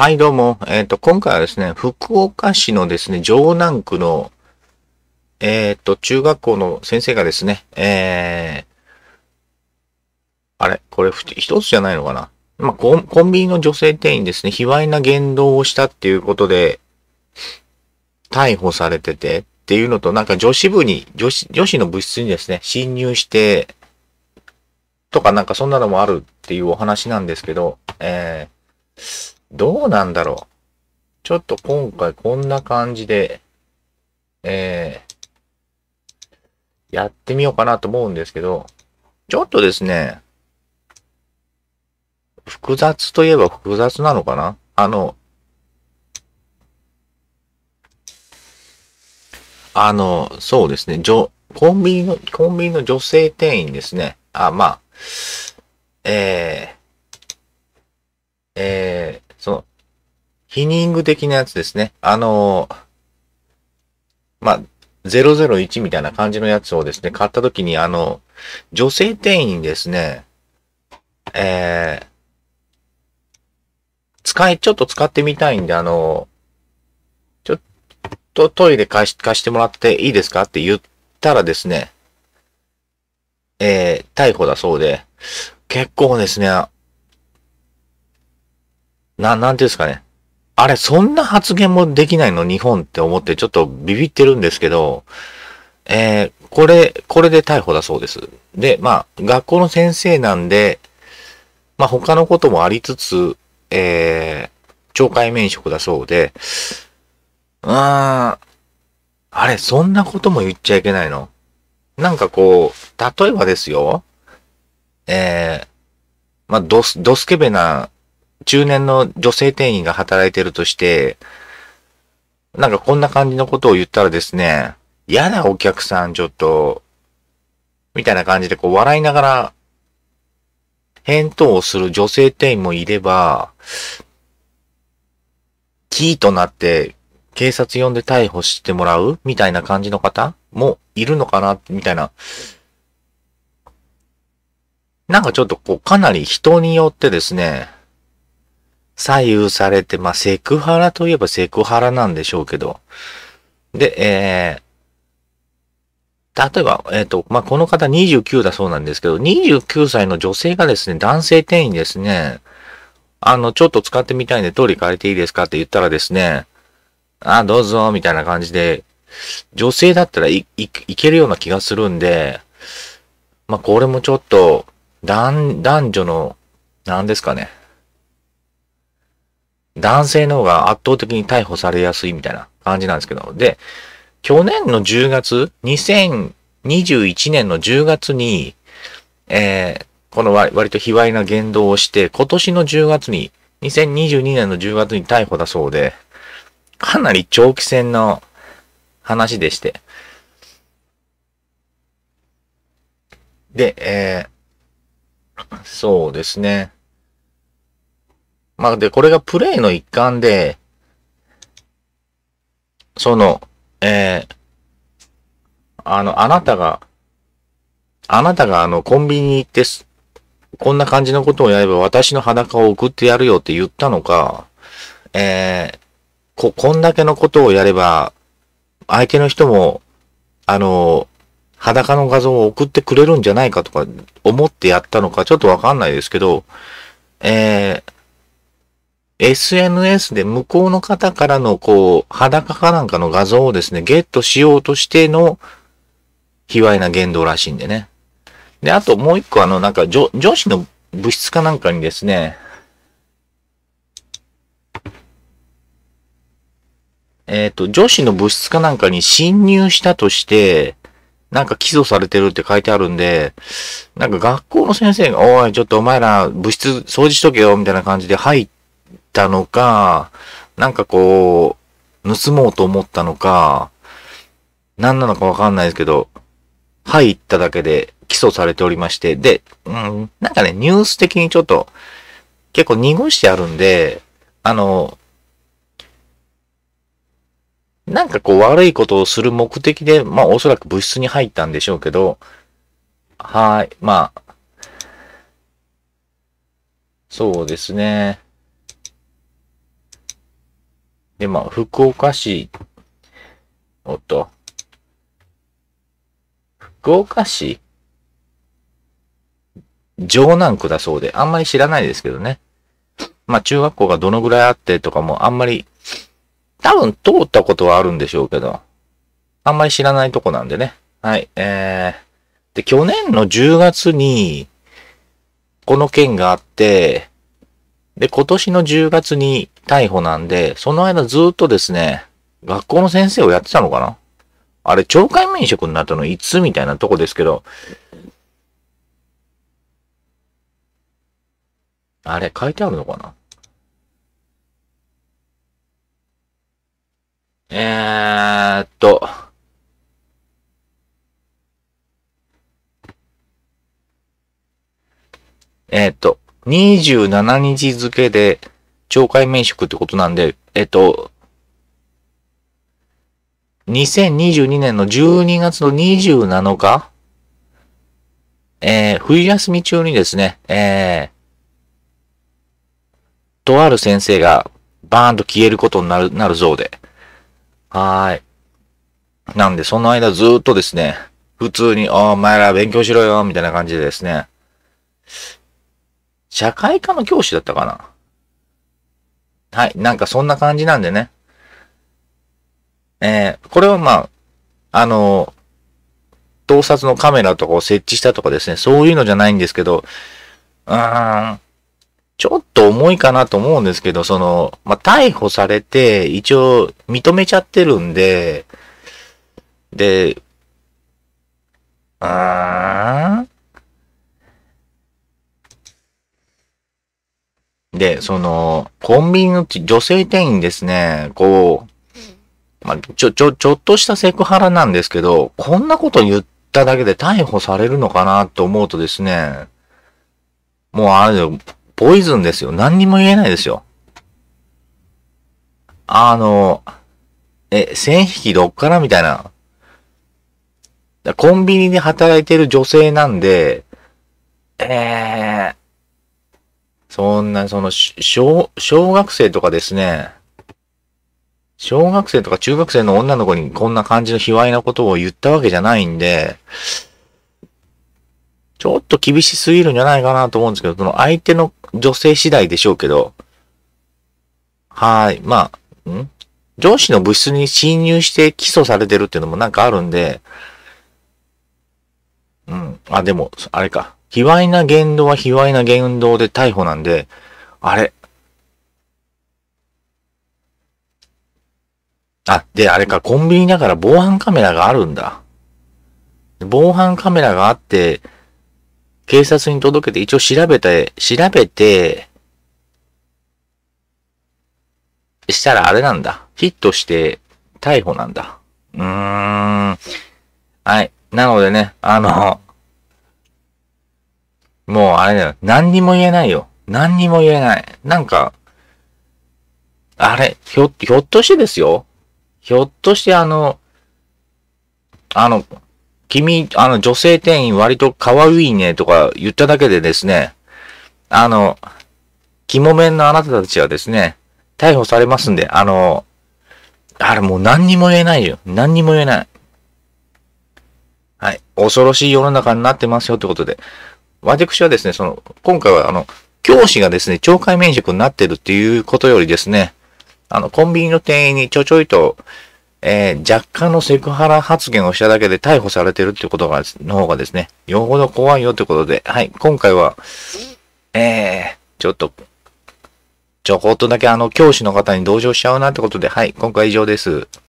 はい、どうも。えっ、ー、と、今回はですね、福岡市のですね、城南区の、えっ、ー、と、中学校の先生がですね、えー、あれこれ、一つじゃないのかなまあ、コンビニの女性店員ですね、卑猥な言動をしたっていうことで、逮捕されてて、っていうのと、なんか女子部に、女子、女子の部室にですね、侵入して、とかなんかそんなのもあるっていうお話なんですけど、えー、どうなんだろう。ちょっと今回こんな感じで、えー、やってみようかなと思うんですけど、ちょっとですね、複雑といえば複雑なのかなあの、あの、そうですね、じょ、コンビニの、コンビニの女性店員ですね。あ、まあ、えー、えー、ヒニング的なやつですね。あのー、まあ、001みたいな感じのやつをですね、買った時に、あの、女性店員ですね、えー、使い、ちょっと使ってみたいんで、あの、ちょっとトイレ貸し貸してもらっていいですかって言ったらですね、えー、逮捕だそうで、結構ですね、な、なんていうんですかね、あれ、そんな発言もできないの日本って思ってちょっとビビってるんですけど、えー、これ、これで逮捕だそうです。で、まあ、学校の先生なんで、まあ、他のこともありつつ、えー、懲戒免職だそうで、うーん、あれ、そんなことも言っちゃいけないのなんかこう、例えばですよ、えー、まあ、ドス、ドスケベな中年の女性店員が働いてるとして、なんかこんな感じのことを言ったらですね、嫌なお客さんちょっと、みたいな感じでこう笑いながら返答をする女性店員もいれば、キーとなって警察呼んで逮捕してもらうみたいな感じの方もいるのかなみたいな。なんかちょっとこうかなり人によってですね、左右されて、まあ、セクハラといえばセクハラなんでしょうけど。で、えー、例えば、えっ、ー、と、まあ、この方29だそうなんですけど、29歳の女性がですね、男性店員ですね、あの、ちょっと使ってみたいんで通りレ借りていいですかって言ったらですね、あ、どうぞ、みたいな感じで、女性だったらい、い、いけるような気がするんで、まあ、これもちょっと、男、男女の、何ですかね。男性の方が圧倒的に逮捕されやすいみたいな感じなんですけど。で、去年の10月、2021年の10月に、えー、この割と卑猥な言動をして、今年の10月に、2022年の10月に逮捕だそうで、かなり長期戦の話でして。で、えー、そうですね。まあ、で、これがプレイの一環で、その、えー、あの、あなたが、あなたがあの、コンビニに行ってす、こんな感じのことをやれば私の裸を送ってやるよって言ったのか、えー、こ、こんだけのことをやれば、相手の人も、あの、裸の画像を送ってくれるんじゃないかとか思ってやったのか、ちょっとわかんないですけど、えー、SNS で向こうの方からのこう、裸かなんかの画像をですね、ゲットしようとしての、卑猥な言動らしいんでね。で、あともう一個あの、なんか女、女子の物質かなんかにですね、えっ、ー、と、女子の物質かなんかに侵入したとして、なんか起訴されてるって書いてあるんで、なんか学校の先生が、おい、ちょっとお前ら物質掃除しとけよ、みたいな感じで入って、たのか、なんかこう、盗もうと思ったのか、何なのかわかんないですけど、入っただけで起訴されておりまして、で、うん、なんかね、ニュース的にちょっと、結構濁してあるんで、あの、なんかこう悪いことをする目的で、まあおそらく物質に入ったんでしょうけど、はい、まあ、そうですね。で、まあ、福岡市、おっと、福岡市城南区だそうで、あんまり知らないですけどね。まあ、中学校がどのぐらいあってとかもあんまり、多分通ったことはあるんでしょうけど、あんまり知らないとこなんでね。はい、えー、で、去年の10月に、この件があって、で、今年の10月に逮捕なんで、その間ずっとですね、学校の先生をやってたのかなあれ、懲戒免職になったのいつみたいなとこですけど、あれ、書いてあるのかなえー、っと、えー、っと、27日付で懲戒免職ってことなんで、えっと、2022年の12月の27日、えー、冬休み中にですね、えー、とある先生がバーンと消えることになる、なるそうで。はーい。なんで、その間ずっとですね、普通に、お前ら勉強しろよ、みたいな感じでですね、社会科の教師だったかなはい、なんかそんな感じなんでね。えー、これはまあ、あのー、盗撮のカメラとかを設置したとかですね、そういうのじゃないんですけど、うーん、ちょっと重いかなと思うんですけど、その、まあ、逮捕されて、一応認めちゃってるんで、で、うーん、で、その、コンビニの女性店員ですね、こう、まあ、ちょ、ちょ、ちょっとしたセクハラなんですけど、こんなこと言っただけで逮捕されるのかなと思うとですね、もうあれポイズンですよ。何にも言えないですよ。あの、え、線引きどっからみたいな。コンビニで働いてる女性なんで、えー、そんな、その、小、小学生とかですね、小学生とか中学生の女の子にこんな感じの卑猥なことを言ったわけじゃないんで、ちょっと厳しすぎるんじゃないかなと思うんですけど、その相手の女性次第でしょうけど、はい、まあ、ん上司の部室に侵入して起訴されてるっていうのもなんかあるんで、うん、あ、でも、あれか。卑猥な言動は卑猥な言動で逮捕なんで、あれ。あ、で、あれか、コンビニだから防犯カメラがあるんだ。防犯カメラがあって、警察に届けて一応調べて、調べて、したらあれなんだ。ヒットして逮捕なんだ。うーん。はい。なのでね、あの、もうあれだよ。何にも言えないよ。何にも言えない。なんか、あれ、ひょ、ひょっとしてですよ。ひょっとしてあの、あの、君、あの、女性店員割と可愛いねとか言っただけでですね、あの、肝面のあなたたちはですね、逮捕されますんで、あの、あれもう何にも言えないよ。何にも言えない。はい。恐ろしい世の中になってますよってことで。私はですね、その、今回はあの、教師がですね、懲戒免職になってるっていうことよりですね、あの、コンビニの店員にちょちょいと、えー、若干のセクハラ発言をしただけで逮捕されてるってことが、の方がですね、よほど怖いよってことで、はい、今回は、えー、ちょっと、ちょこっとだけあの、教師の方に同情しちゃうなってことで、はい、今回以上です。